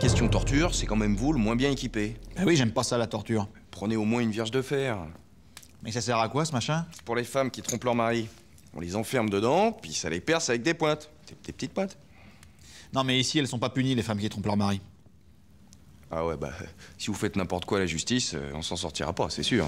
Question torture, c'est quand même vous le moins bien équipé. Ben oui, j'aime pas ça, la torture. Prenez au moins une vierge de fer. Mais ça sert à quoi, ce machin C'est Pour les femmes qui trompent leur mari. On les enferme dedans, puis ça les perce avec des pointes. Des, petites pointes. Non, mais ici, elles sont pas punies, les femmes qui trompent leur mari. Ah ouais, bah, si vous faites n'importe quoi la justice, euh, on s'en sortira pas, c'est sûr.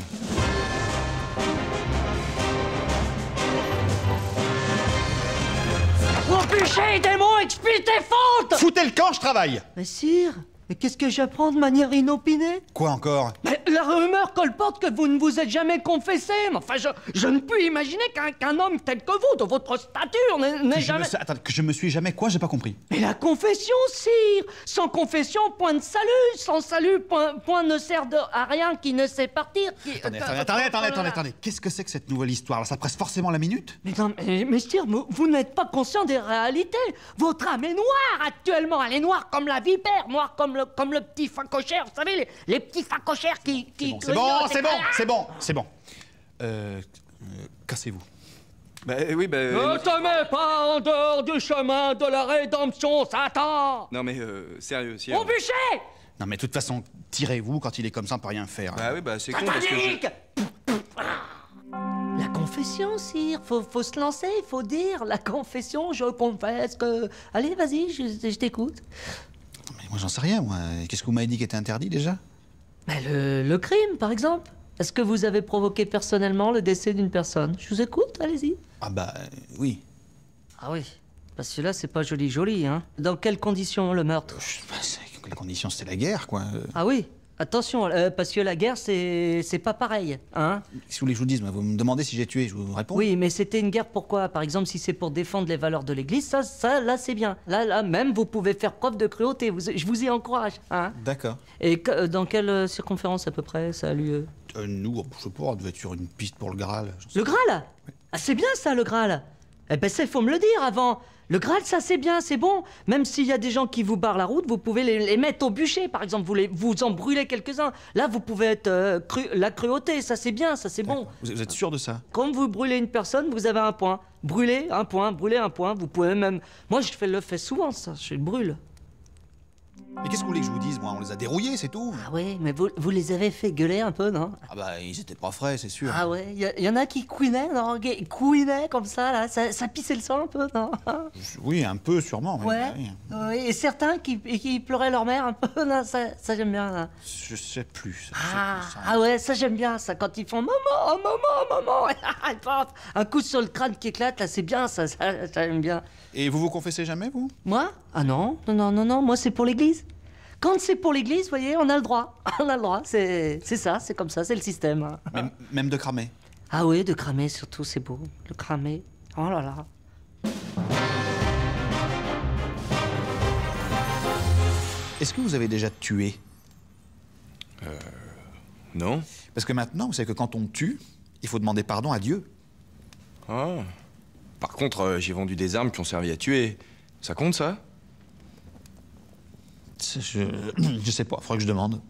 Trébucher, démon, expie tes fautes Foutez le camp, je travaille Mais bah, sûr. Mais qu'est-ce que j'apprends de manière inopinée Quoi encore Mais La rumeur colporte que vous ne vous êtes jamais confessé. enfin, je, ne puis imaginer qu'un homme tel que vous, de votre stature, n'ait jamais... Attends, que je me suis jamais quoi J'ai pas compris. Mais la confession, sire Sans confession, point de salut Sans salut, point, ne sert à rien qui ne sait partir euh, Attendez, attendez, attendez, oh attendez, Qu'est-ce que c'est que cette nouvelle histoire Ça presse forcément la minute Mais sire, vous, n'êtes pas conscient des réalités Votre âme est noire actuellement Elle est noire comme la vipère, noire comme le comme le petit facochère, vous savez, les, petits facochères qui... qui c'est bon, c'est bon, c'est bon, c'est bon, Euh, euh Cassez-vous. Bah, euh, oui, ben... ne te mets pas en dehors du chemin de la rédemption, Satan Non mais, sérieux, si... Au bûcher Non mais de toute façon, tirez-vous quand il est comme ça, on peut rien faire. Bah oui, bah c'est con parce que La confession, sire, faut, faut se lancer, faut dire la confession, je confesse que... Allez, vas-y, je t'écoute. Mais moi, j'en sais rien, moi. Qu'est-ce que vous m'avez dit qui était interdit déjà bah, le, crime, par exemple. Est-ce que vous avez provoqué personnellement le décès d'une personne Je vous écoute, allez-y. Ah bah euh, oui. Ah oui. Parce que là, c'est pas joli joli, hein. Dans quelles conditions le meurtre euh, je conditions, c'était la guerre, quoi. Euh, ah oui Attention, euh, parce que la guerre, c'est pas pareil. Hein si vous voulez que je vous dise, vous me demandez si j'ai tué, je vous réponds. Oui, mais c'était une guerre pourquoi Par exemple, si c'est pour défendre les valeurs de l'Église, ça, ça, là, c'est bien. Là, là, même, vous pouvez faire preuve de cruauté. je vous y encourage. Hein D'accord. Et euh, dans quelle euh, circonférence, à peu près, ça a lieu Nous, je sais pas, on devait être sur une piste pour le Graal. Le Graal ah, c'est bien ça, le Graal eh ben ça, il faut me le dire avant. Le Graal, ça c'est bien, c'est bon. Même s'il y a des gens qui vous barrent la route, vous pouvez les, mettre au bûcher, par exemple. Vous, les, vous en brûlez quelques-uns. Là, vous pouvez être euh, la cruauté, ça c'est bien, ça c'est bon. Vous êtes sûr de ça Quand vous brûlez une personne, vous avez un point. Brûlez, un point, Brûlez, un point. Vous pouvez même. Moi, je fais le fais souvent ça. Je brûle. Mais qu'est-ce que vous voulez que je vous dise, moi On les a dérouillés, c'est tout. Ah ouais, mais vous, les avez fait gueuler un peu, non Ah bah, ils étaient pas frais, c'est sûr. Ah ouais, il y, en a qui couinaient, non Couinaient comme ça, là, ça, ça, pissait le sang un peu, non Oui, un peu, sûrement. Mais ouais. oui. Et certains qui, qui, pleuraient leur mère un peu, non Ça, ça j'aime bien, là. Je sais plus. ah, ah ouais, ça j'aime bien, ça, quand ils font maman, oh, maman, oh, maman, un coup sur le crâne qui éclate, là, c'est bien, ça, ça j'aime bien. Et vous vous confessez jamais, vous Moi Ah non, non, non, non, non, moi c'est pour l'église. Quand c'est pour l'Église, vous voyez, on a le droit. On a le droit. C'est ça, c'est comme ça, c'est le système. Même, de cramer. Ah oui, de cramer surtout, c'est beau. Le cramer. Oh là là. Est-ce que vous avez déjà tué Euh. Non. Parce que maintenant, vous savez que quand on tue, il faut demander pardon à Dieu. Ah. Par contre, euh, j'ai vendu des armes qui ont servi à tuer. Ça compte, ça Je sais pas, il faudrait que je demande.